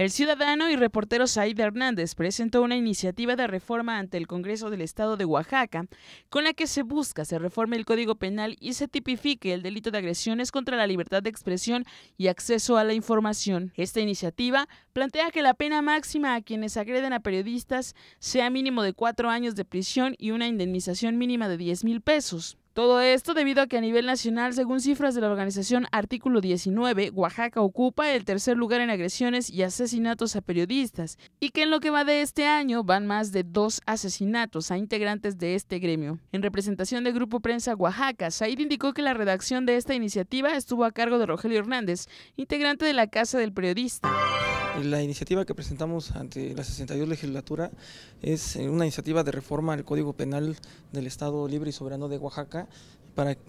El ciudadano y reportero Said Hernández presentó una iniciativa de reforma ante el Congreso del Estado de Oaxaca, con la que se busca se reforme el Código Penal y se tipifique el delito de agresiones contra la libertad de expresión y acceso a la información. Esta iniciativa plantea que la pena máxima a quienes agreden a periodistas sea mínimo de cuatro años de prisión y una indemnización mínima de 10 mil pesos. Todo esto debido a que a nivel nacional, según cifras de la organización Artículo 19, Oaxaca ocupa el tercer lugar en agresiones y asesinatos a periodistas, y que en lo que va de este año van más de dos asesinatos a integrantes de este gremio. En representación del Grupo Prensa Oaxaca, Said indicó que la redacción de esta iniciativa estuvo a cargo de Rogelio Hernández, integrante de la Casa del Periodista. Eh, la iniciativa que presentamos ante la 62 legislatura es eh, una iniciativa de reforma al Código Penal del Estado Libre y Soberano de Oaxaca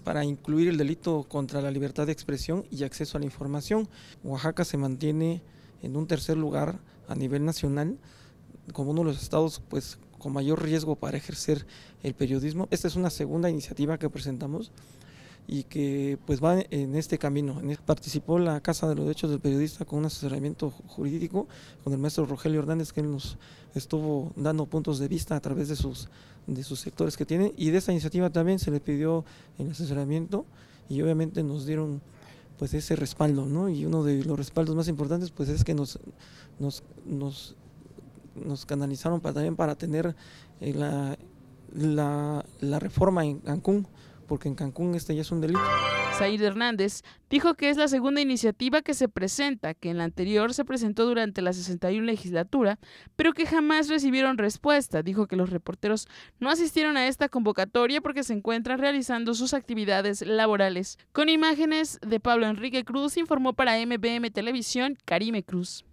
para, incluir el delito contra la libertad de expresión y acceso a la información. Oaxaca se mantiene en un tercer lugar a nivel nacional como uno de los estados pues, con mayor riesgo para ejercer el periodismo. Esta es una segunda iniciativa que presentamos y que pues va en este camino. Participó la Casa de los Derechos del Periodista con un asesoramiento jurídico con el maestro Rogelio Hernández, que nos estuvo dando puntos de vista a través de sus, de sus sectores que tiene Y de esta iniciativa también se le pidió el asesoramiento y obviamente nos dieron pues ese respaldo, ¿no? Y uno de los respaldos más importantes pues es que nos, nos, nos, canalizaron para, también para tener eh, la, la, la reforma en Cancún porque en Cancún este ya es un delito. Zair Hernández dijo que es la segunda iniciativa que se presenta, que en la anterior se presentó durante la 61 legislatura, pero que jamás recibieron respuesta. Dijo que los reporteros no asistieron a esta convocatoria porque se encuentran realizando sus actividades laborales. Con imágenes de Pablo Enrique Cruz, informó para MBM Televisión Karime Cruz.